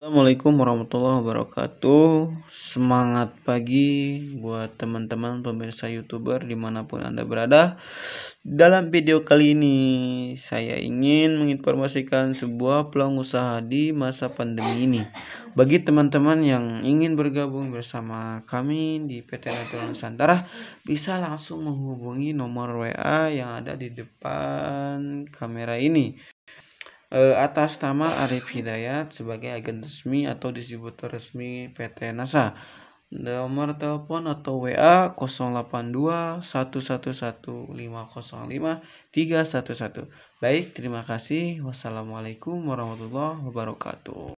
Assalamualaikum warahmatullahi wabarakatuh Semangat pagi buat teman-teman pemirsa youtuber dimanapun anda berada Dalam video kali ini saya ingin menginformasikan sebuah peluang usaha di masa pandemi ini Bagi teman-teman yang ingin bergabung bersama kami di PT Natural Nusantara Bisa langsung menghubungi nomor WA yang ada di depan kamera ini Eh, atas nama Arif Hidayat sebagai agen resmi atau distributor resmi PT NASA. Nomor telepon atau WA 082 111 311. Baik, terima kasih. Wassalamualaikum warahmatullahi wabarakatuh.